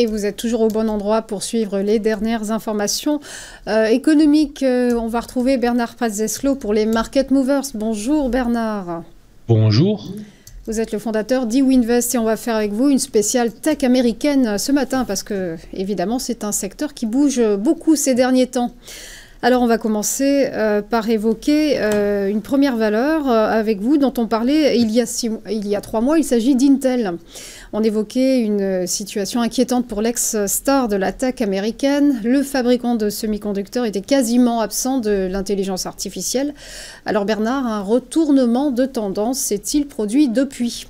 et vous êtes toujours au bon endroit pour suivre les dernières informations euh, économiques. Euh, on va retrouver Bernard Pazeslo pour les Market Movers. Bonjour Bernard. Bonjour. Vous êtes le fondateur d'EWINVEST et on va faire avec vous une spéciale tech américaine ce matin parce que évidemment c'est un secteur qui bouge beaucoup ces derniers temps. Alors on va commencer euh, par évoquer euh, une première valeur euh, avec vous dont on parlait il y a, il y a trois mois. Il s'agit d'Intel. On évoquait une situation inquiétante pour l'ex-star de l'attaque américaine. Le fabricant de semi-conducteurs était quasiment absent de l'intelligence artificielle. Alors Bernard, un retournement de tendance s'est-il produit depuis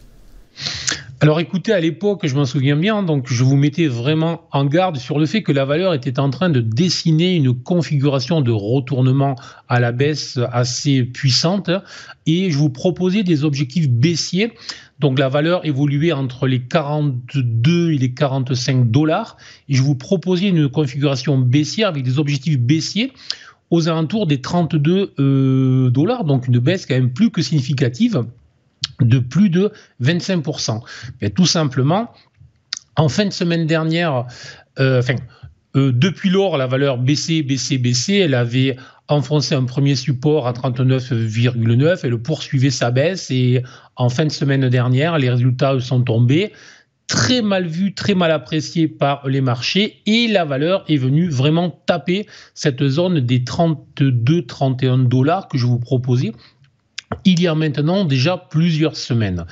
alors écoutez, à l'époque, je m'en souviens bien, donc je vous mettais vraiment en garde sur le fait que la valeur était en train de dessiner une configuration de retournement à la baisse assez puissante et je vous proposais des objectifs baissiers. Donc la valeur évoluait entre les 42 et les 45 dollars et je vous proposais une configuration baissière avec des objectifs baissiers aux alentours des 32 euh, dollars, donc une baisse quand même plus que significative de plus de 25%. tout simplement, en fin de semaine dernière, euh, enfin, euh, depuis lors, la valeur baissait, baissait, baissait. Elle avait enfoncé un premier support à 39,9. Elle poursuivait sa baisse. Et en fin de semaine dernière, les résultats sont tombés. Très mal vus, très mal appréciés par les marchés. Et la valeur est venue vraiment taper cette zone des 32-31 dollars que je vous proposais il y a maintenant déjà plusieurs semaines.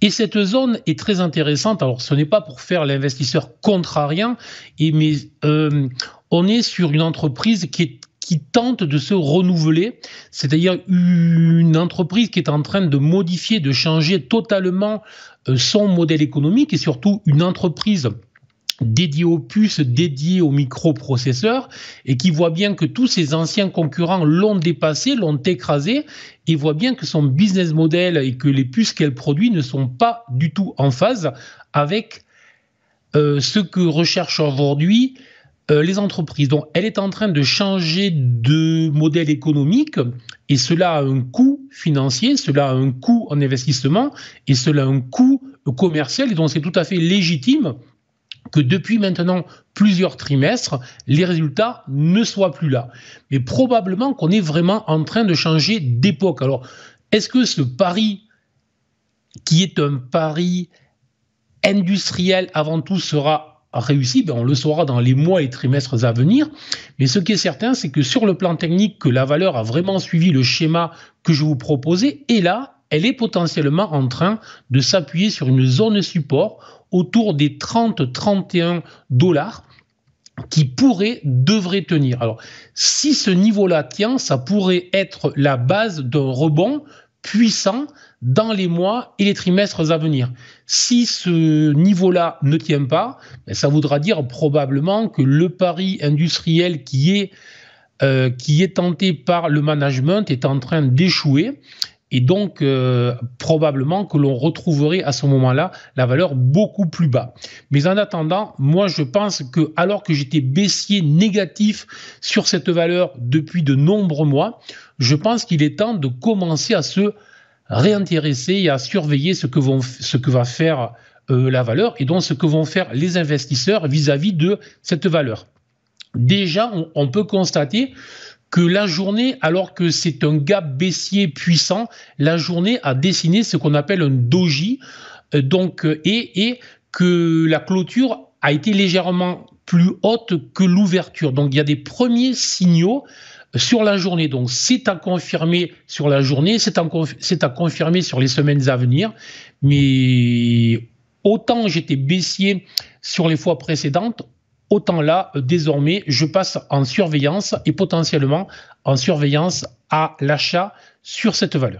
Et cette zone est très intéressante. Alors, ce n'est pas pour faire l'investisseur contrarien, mais euh, on est sur une entreprise qui qui tente de se renouveler, c'est-à-dire une entreprise qui est en train de modifier, de changer totalement euh, son modèle économique et surtout une entreprise dédié aux puces, dédié aux microprocesseurs, et qui voit bien que tous ses anciens concurrents l'ont dépassé, l'ont écrasé, et voit bien que son business model et que les puces qu'elle produit ne sont pas du tout en phase avec euh, ce que recherchent aujourd'hui euh, les entreprises. Donc elle est en train de changer de modèle économique, et cela a un coût financier, cela a un coût en investissement, et cela a un coût commercial, et donc c'est tout à fait légitime que depuis maintenant plusieurs trimestres, les résultats ne soient plus là. Mais probablement qu'on est vraiment en train de changer d'époque. Alors, est-ce que ce pari, qui est un pari industriel avant tout, sera réussi ben, On le saura dans les mois et trimestres à venir. Mais ce qui est certain, c'est que sur le plan technique, que la valeur a vraiment suivi le schéma que je vous proposais, et là, elle est potentiellement en train de s'appuyer sur une zone support autour des 30-31 dollars qui pourrait, devrait tenir. Alors, si ce niveau-là tient, ça pourrait être la base d'un rebond puissant dans les mois et les trimestres à venir. Si ce niveau-là ne tient pas, ben, ça voudra dire probablement que le pari industriel qui est, euh, qui est tenté par le management est en train d'échouer et donc, euh, probablement que l'on retrouverait à ce moment-là la valeur beaucoup plus bas. Mais en attendant, moi, je pense que, alors que j'étais baissier négatif sur cette valeur depuis de nombreux mois, je pense qu'il est temps de commencer à se réintéresser et à surveiller ce que, vont, ce que va faire euh, la valeur et donc ce que vont faire les investisseurs vis-à-vis de cette valeur. Déjà, on peut constater que la journée, alors que c'est un gap baissier puissant, la journée a dessiné ce qu'on appelle un doji, euh, donc, euh, et, et que la clôture a été légèrement plus haute que l'ouverture. Donc il y a des premiers signaux euh, sur la journée. Donc c'est à confirmer sur la journée, c'est à, à confirmer sur les semaines à venir. Mais autant j'étais baissier sur les fois précédentes, Autant là, désormais, je passe en surveillance et potentiellement en surveillance à l'achat sur cette valeur.